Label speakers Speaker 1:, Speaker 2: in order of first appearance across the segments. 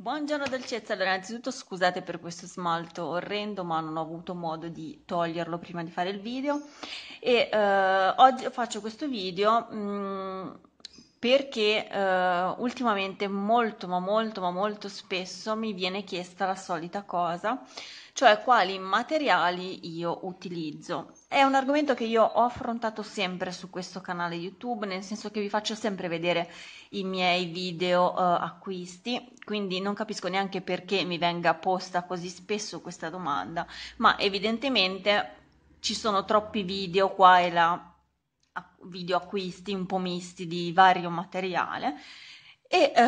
Speaker 1: Buongiorno dolcezza, allora innanzitutto scusate per questo smalto orrendo ma non ho avuto modo di toglierlo prima di fare il video e eh, oggi faccio questo video mh, mm, perché eh, ultimamente molto ma molto ma molto spesso mi viene chiesta la solita cosa, cioè quali materiali io utilizzo. È un argomento che io ho affrontato sempre su questo canale YouTube, nel senso che vi faccio sempre vedere i miei video eh, acquisti, quindi non capisco neanche perché mi venga posta così spesso questa domanda, ma evidentemente ci sono troppi video qua e là video acquisti un po' misti di vario materiale e uh,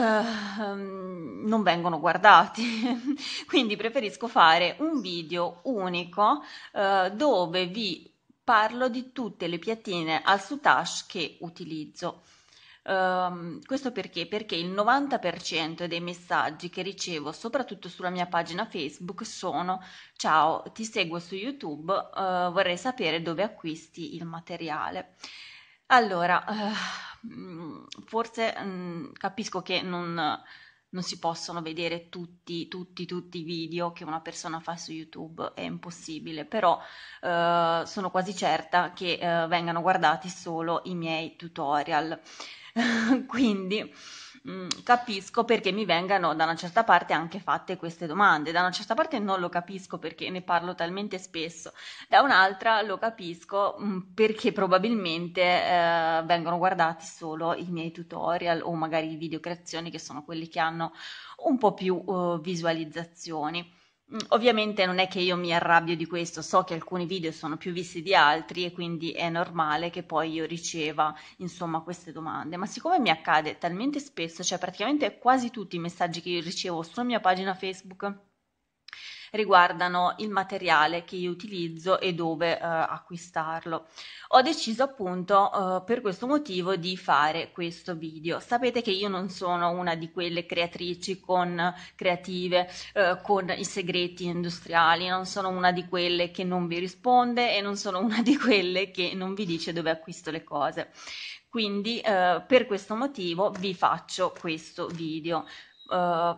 Speaker 1: non vengono guardati. Quindi preferisco fare un video unico uh, dove vi parlo di tutte le piattine al soutache che utilizzo. Um, questo perché? Perché il 90% dei messaggi che ricevo, soprattutto sulla mia pagina Facebook, sono ciao, ti seguo su YouTube, uh, vorrei sapere dove acquisti il materiale. Allora, uh, forse um, capisco che non non si possono vedere tutti, tutti, tutti i video che una persona fa su YouTube, è impossibile, però eh, sono quasi certa che eh, vengano guardati solo i miei tutorial. Quindi mh, mm, capisco perché mi vengano da una certa parte anche fatte queste domande, da una certa parte non lo capisco perché ne parlo talmente spesso, da un'altra lo capisco mh, mm, perché probabilmente eh, vengono guardati solo i miei tutorial o magari i video creazioni che sono quelli che hanno un po' più eh, visualizzazioni. Mm, ovviamente non è che io mi arrabbio di questo, so che alcuni video sono più visti di altri e quindi è normale che poi io riceva insomma queste domande, ma siccome mi accade talmente spesso, cioè praticamente quasi tutti i messaggi che io ricevo sulla mia pagina Facebook riguardano il materiale che io utilizzo e dove eh, acquistarlo. Ho deciso appunto eh, per questo motivo di fare questo video. Sapete che io non sono una di quelle creatrici con creative eh, con i segreti industriali, non sono una di quelle che non vi risponde e non sono una di quelle che non vi dice dove acquisto le cose. Quindi eh, per questo motivo vi faccio questo video. Uh,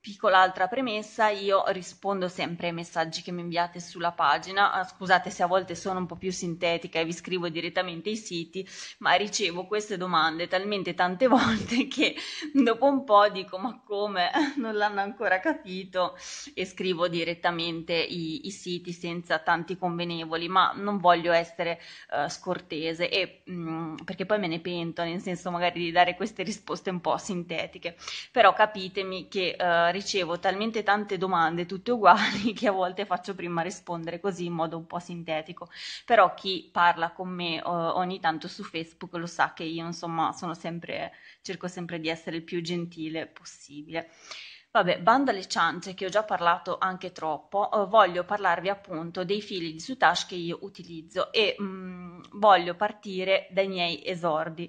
Speaker 1: Piccola altra premessa, io rispondo sempre ai messaggi che mi inviate sulla pagina, ah, scusate se a volte sono un po' più sintetica e vi scrivo direttamente i siti, ma ricevo queste domande talmente tante volte che dopo un po' dico ma come non l'hanno ancora capito e scrivo direttamente i, i siti senza tanti convenevoli, ma non voglio essere uh, scortese e, mh, mm, perché poi me ne pento, nel senso magari di dare queste risposte un po' sintetiche, però capitemi che... Uh, ricevo talmente tante domande, tutte uguali, che a volte faccio prima rispondere così in modo un po' sintetico. Però chi parla con me eh, ogni tanto su Facebook lo sa che io, insomma, sempre, cerco sempre di essere il più gentile possibile. Vabbè, bando alle ciance che ho già parlato anche troppo, eh, voglio parlarvi appunto dei fili di Sutash che io utilizzo e mh, mm, voglio partire dai miei esordi.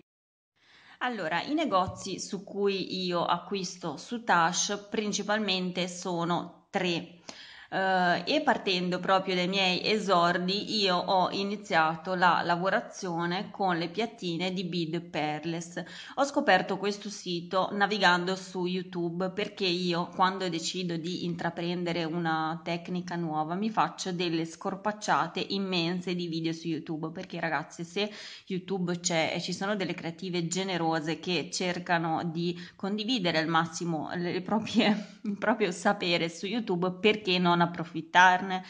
Speaker 1: Allora, i negozi su cui io acquisto su Tash principalmente sono tre eh, e partendo proprio dai miei esordi io ho iniziato la lavorazione con le piattine di bead Perles. Ho scoperto questo sito navigando su YouTube perché io quando decido di intraprendere una tecnica nuova mi faccio delle scorpacciate immense di video su YouTube perché ragazzi se YouTube c'è e ci sono delle creative generose che cercano di condividere al massimo le proprie, il proprio sapere su YouTube perché non non approfittarne.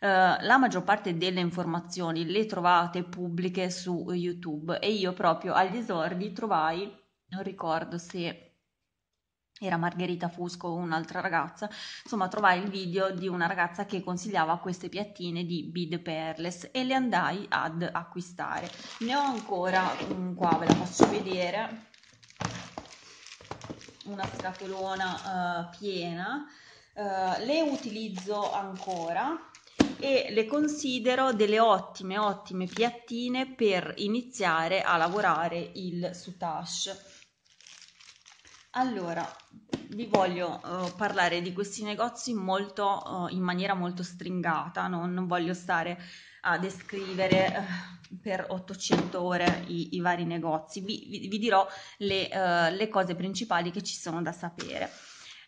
Speaker 1: Uh, la maggior parte delle informazioni le trovate pubbliche su YouTube e io proprio agli esordi trovai, non ricordo se era Margherita Fusco o un'altra ragazza, insomma trovai il video di una ragazza che consigliava queste piattine di bead Perles e le andai ad acquistare. Ne ho ancora um, qua, ve la faccio vedere, una scatolona uh, piena eh, le utilizzo ancora e le considero delle ottime, ottime piattine per iniziare a lavorare il soutache. Allora, vi voglio uh, parlare di questi negozi molto, uh, in maniera molto stringata, no? non voglio stare a descrivere uh, per 800 ore i, i vari negozi, vi, vi, vi dirò le, le cose principali che ci sono da sapere.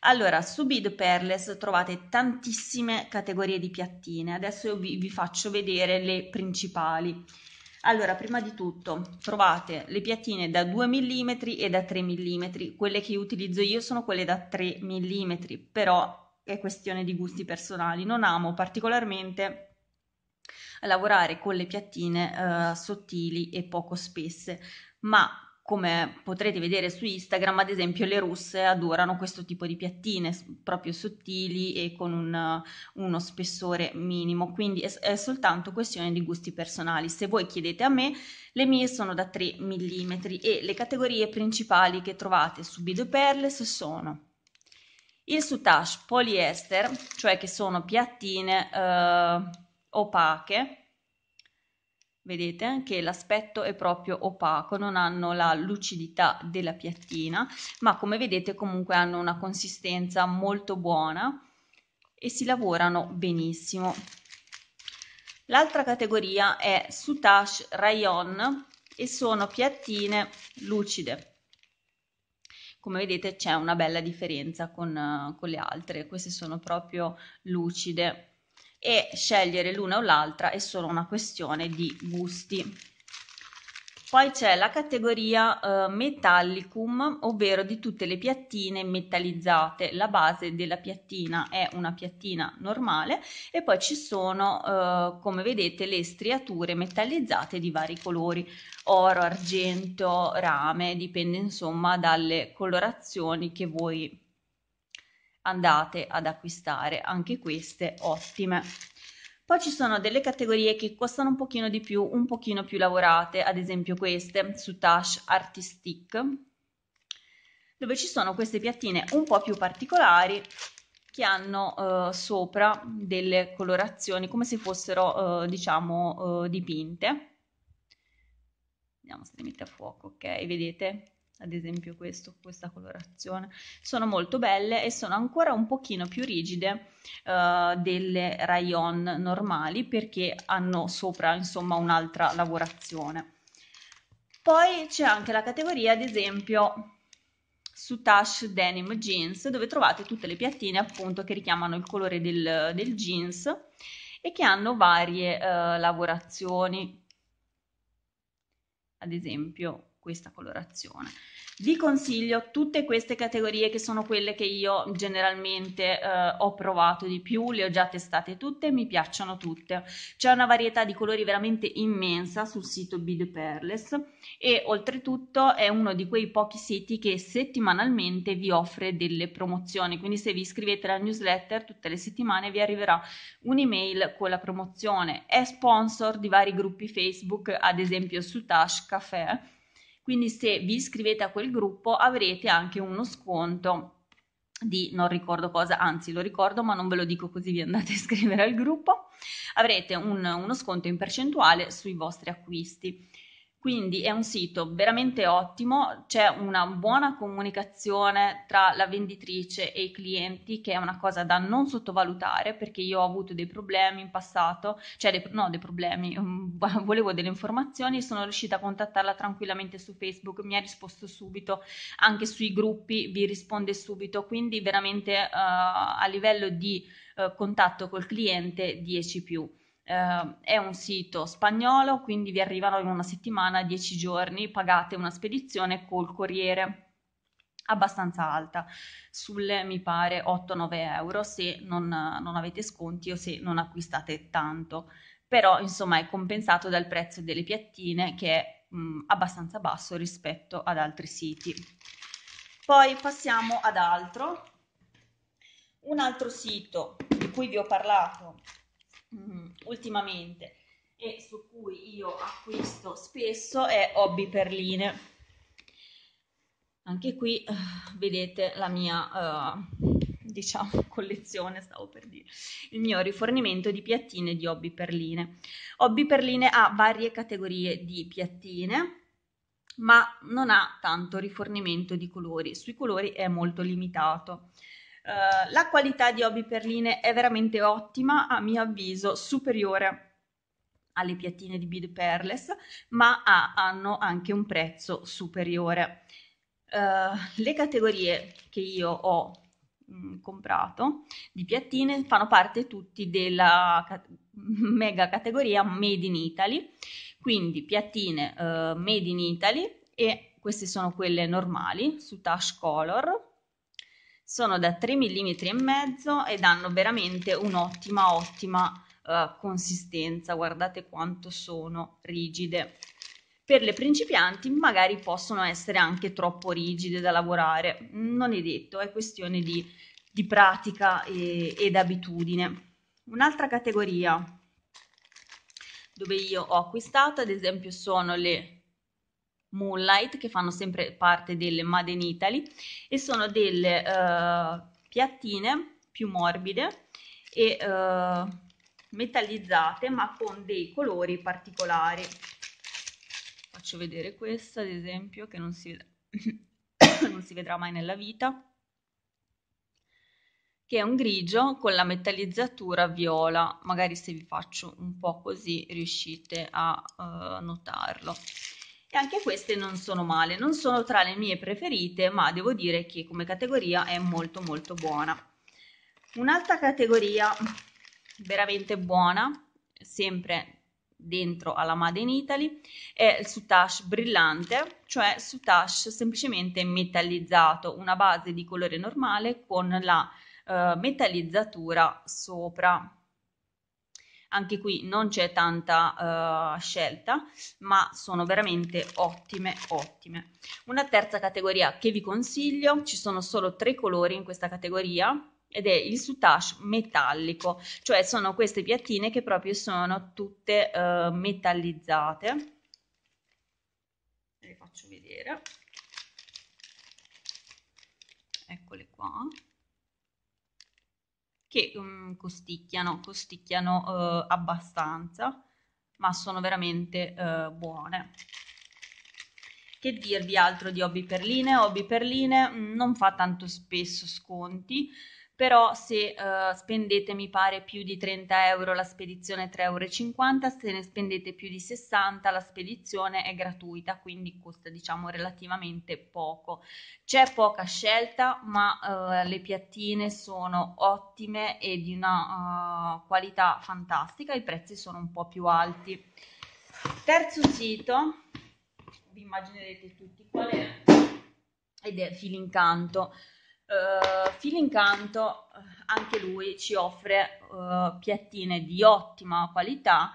Speaker 1: Allora, su Bid Perles trovate tantissime categorie di piattine, adesso io vi, vi faccio vedere le principali. Allora, prima di tutto trovate le piattine da 2 mm e da 3 mm, quelle che utilizzo io sono quelle da 3 mm, però è questione di gusti personali, non amo particolarmente lavorare con le piattine eh, sottili e poco spesse, ma come potrete vedere su Instagram, ad esempio, le russe adorano questo tipo di piattine proprio sottili e con un, uno spessore minimo, quindi è, è, soltanto questione di gusti personali. Se voi chiedete a me, le mie sono da 3 mm e le categorie principali che trovate su Bido Perles sono il soutache polyester, cioè che sono piattine eh, opache vedete che l'aspetto è proprio opaco non hanno la lucidità della piattina ma come vedete comunque hanno una consistenza molto buona e si lavorano benissimo l'altra categoria è soutache rayon e sono piattine lucide come vedete c'è una bella differenza con, eh, con le altre queste sono proprio lucide e scegliere l'una o l'altra è solo una questione di gusti. Poi c'è la categoria eh, Metallicum, ovvero di tutte le piattine metallizzate. La base della piattina è una piattina normale e poi ci sono, eh, come vedete, le striature metallizzate di vari colori, oro, argento, rame, dipende insomma dalle colorazioni che voi andate ad acquistare anche queste ottime. Poi ci sono delle categorie che costano un pochino di più, un pochino più lavorate, ad esempio queste su Tash Artistic, dove ci sono queste piattine un po' più particolari che hanno eh, sopra delle colorazioni come se fossero eh, diciamo eh, dipinte. Vediamo se le mette a fuoco, ok? Vedete? ad esempio questo, questa colorazione, sono molto belle e sono ancora un pochino più rigide uh, delle rayon normali perché hanno sopra insomma un'altra lavorazione. Poi c'è anche la categoria ad esempio Soutache Denim Jeans dove trovate tutte le piattine appunto che richiamano il colore del, del jeans e che hanno varie uh, lavorazioni, ad esempio questa colorazione. Vi consiglio tutte queste categorie che sono quelle che io generalmente eh, ho provato di più, le ho già testate tutte, mi piacciono tutte. C'è una varietà di colori veramente immensa sul sito Bid Perles e oltretutto è uno di quei pochi siti che settimanalmente vi offre delle promozioni, quindi se vi iscrivete alla newsletter tutte le settimane vi arriverà un'email con la promozione. È sponsor di vari gruppi Facebook, ad esempio su Tash Café quindi se vi iscrivete a quel gruppo avrete anche uno sconto di non ricordo cosa, anzi lo ricordo ma non ve lo dico così vi andate a iscrivere al gruppo, avrete un, uno sconto in percentuale sui vostri acquisti quindi è un sito veramente ottimo, c'è una buona comunicazione tra la venditrice e i clienti, che è una cosa da non sottovalutare perché io ho avuto dei problemi in passato, cioè dei, no, dei problemi, mm, volevo delle informazioni, sono riuscita a contattarla tranquillamente su Facebook, mi ha risposto subito, anche sui gruppi vi risponde subito, quindi veramente uh, a livello di uh, contatto col cliente 10 più. Uh, è un sito spagnolo, quindi vi arrivano in una settimana, 10 giorni, pagate una spedizione col corriere abbastanza alta, sulle mi pare 8-9 euro se non, non, avete sconti o se non acquistate tanto, però insomma è compensato dal prezzo delle piattine che è mh, mm, abbastanza basso rispetto ad altri siti. Poi passiamo ad altro, un altro sito di cui vi ho parlato Mm-hmm. ultimamente e su cui io acquisto spesso è Hobby Perline. Anche qui eh, vedete la mia, uh, diciamo, collezione, stavo per dire, il mio rifornimento di piattine di Hobby Perline. Hobby Perline ha varie categorie di piattine, ma non ha tanto rifornimento di colori, sui colori è molto limitato. Eh, la qualità di Hobby Perline è veramente ottima, a mio avviso superiore alle piattine di Bead Perles, ma ha, hanno anche un prezzo superiore. Uh, le categorie che io ho mh, mm, comprato di piattine fanno parte tutti della cat- mega categoria Made in Italy, quindi piattine uh, Made in Italy e queste sono quelle normali su Touch Color sono da 3 mm e mezzo ed hanno veramente un'ottima ottima uh, consistenza guardate quanto sono rigide per le principianti magari possono essere anche troppo rigide da lavorare non è detto è questione di, di pratica e, ed abitudine un'altra categoria dove io ho acquistato ad esempio sono le Moonlight che fanno sempre parte del Made in Italy e sono delle uh, piattine più morbide e uh, metallizzate ma con dei colori particolari. Faccio vedere questa ad esempio che non si, ved- non si vedrà mai nella vita che è un grigio con la metallizzatura viola, magari se vi faccio un po' così riuscite a uh, notarlo e anche queste non sono male, non sono tra le mie preferite, ma devo dire che come categoria è molto molto buona. Un'altra categoria veramente buona, sempre dentro alla Made in Italy, è il soutache brillante, cioè soutache semplicemente metallizzato, una base di colore normale con la eh, metallizzatura sopra anche qui non c'è tanta uh, scelta ma sono veramente ottime ottime una terza categoria che vi consiglio ci sono solo tre colori in questa categoria ed è il soutache metallico cioè sono queste piattine che proprio sono tutte uh, metallizzate le faccio vedere eccole qua che um, costicchiano, costicchiano uh, abbastanza, ma sono veramente uh, buone. Che dirvi altro di Hobby Perline? Hobby Perline mh, mm, non fa tanto spesso sconti, però se uh, spendete mi pare più di 30 euro la spedizione 3,50 euro, se ne spendete più di 60 la spedizione è gratuita, quindi costa diciamo relativamente poco. C'è poca scelta ma uh, le piattine sono ottime e di una uh, qualità fantastica, i prezzi sono un po' più alti. Terzo sito, vi immaginerete tutti qual è, ed è Filincanto. Canto. Uh, eh, Fili eh, anche lui ci offre uh, piattine di ottima qualità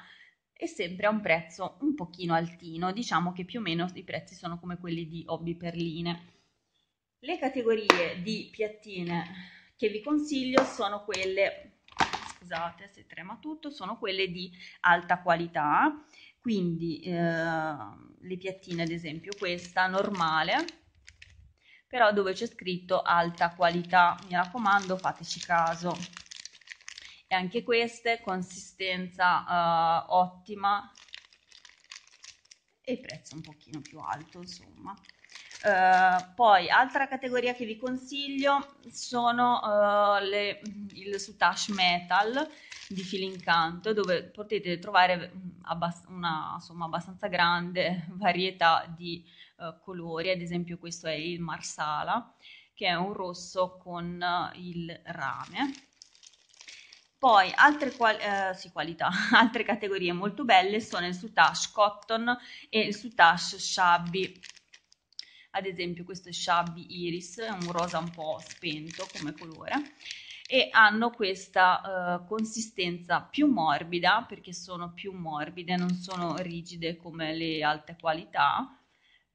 Speaker 1: e sempre a un prezzo un pochino altino, diciamo che più o meno i prezzi sono come quelli di Hobby Perline. Le categorie di piattine che vi consiglio sono quelle, scusate se trema tutto, sono quelle di alta qualità, quindi eh, le piattine ad esempio questa normale, però dove c'è scritto alta qualità mi raccomando fateci caso e anche queste consistenza uh, ottima e prezzo un pochino più alto insomma Uh, poi altra categoria che vi consiglio sono uh, le, il soutache metal di Filincanto dove potete trovare mm, una insomma abbastanza grande varietà di eh, colori, ad esempio questo è il Marsala, che è un rosso con eh, il rame. Poi altre, qual eh, sì, qualità, altre categorie molto belle sono il soutache cotton e il soutache shabby. Ad esempio questo è shabby iris, è un rosa un po' spento come colore e hanno questa uh, consistenza più morbida perché sono più morbide, non sono rigide come le alte qualità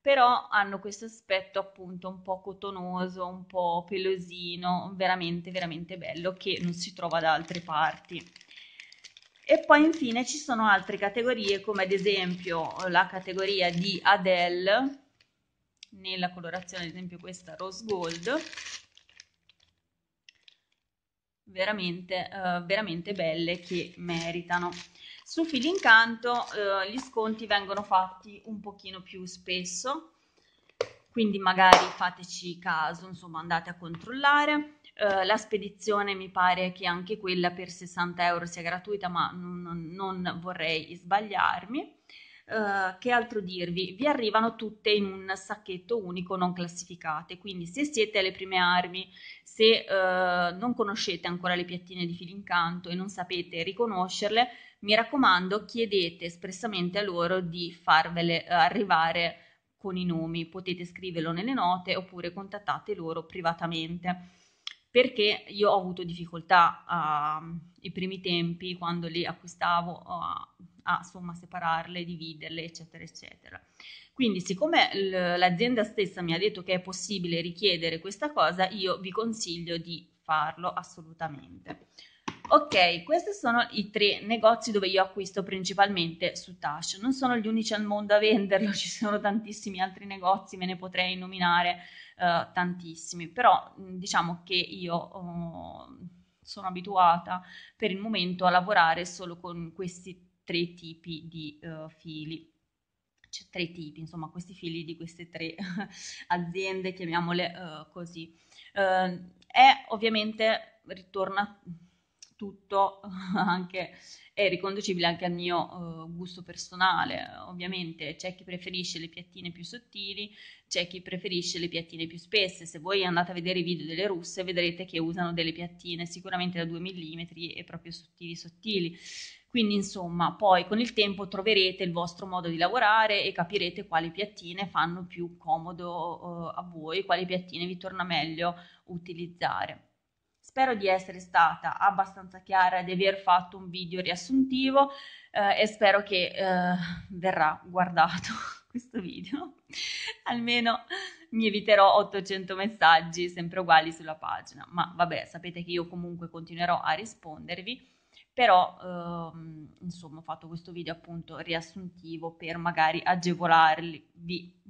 Speaker 1: però hanno questo aspetto appunto un po' cotonoso, un po' pelosino, veramente veramente bello che non si trova da altre parti. E poi infine ci sono altre categorie come ad esempio la categoria di Adele nella colorazione ad esempio questa rose gold veramente, uh, veramente belle che meritano. Su Filincanto uh, eh, gli sconti vengono fatti un pochino più spesso, quindi magari fateci caso, insomma andate a controllare. Uh, la spedizione mi pare che anche quella per 60 euro sia gratuita, ma non, non vorrei sbagliarmi. Eh, che altro dirvi? Vi arrivano tutte in un sacchetto unico non classificate, quindi se siete alle prime armi, se uh, non conoscete ancora le piattine di Filincanto e non sapete riconoscerle, mi raccomando chiedete espressamente a loro di farvele eh, arrivare con i nomi, potete scriverlo nelle note oppure contattate loro privatamente perché io ho avuto difficoltà uh, i primi tempi quando le acquistavo uh, a insomma, separarle, dividerle, eccetera, eccetera. Quindi, siccome l- l'azienda stessa mi ha detto che è possibile richiedere questa cosa, io vi consiglio di farlo assolutamente. Ok, questi sono i tre negozi dove io acquisto principalmente su Tash. Non sono gli unici al mondo a venderlo, ci sono tantissimi altri negozi, me ne potrei nominare uh, tantissimi, però mm, diciamo che io uh, sono abituata per il momento a lavorare solo con questi tre tipi di uh, fili cioè, tre tipi, insomma, questi fili di queste tre aziende, chiamiamole uh, così. Uh, è ovviamente, ritorna tutto anche, è riconducibile anche al mio uh, gusto personale. Ovviamente c'è chi preferisce le piattine più sottili, c'è chi preferisce le piattine più spesse. Se voi andate a vedere i video delle russe vedrete che usano delle piattine sicuramente da 2 mm e proprio sottili sottili. Quindi insomma, poi con il tempo troverete il vostro modo di lavorare e capirete quali piattine fanno più comodo uh, a voi, quali piattine vi torna meglio utilizzare. Spero di essere stata abbastanza chiara e di aver fatto un video riassuntivo eh, e spero che eh, verrà guardato questo video. Almeno mi eviterò 800 messaggi sempre uguali sulla pagina, ma vabbè, sapete che io comunque continuerò a rispondervi però ehm, insomma ho fatto questo video appunto riassuntivo per magari agevolarvi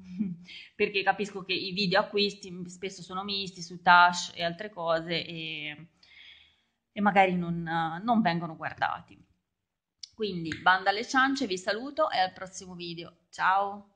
Speaker 1: perché capisco che i video acquisti spesso sono misti su Tash e altre cose e, e magari non, non vengono guardati quindi banda alle ciance vi saluto e al prossimo video ciao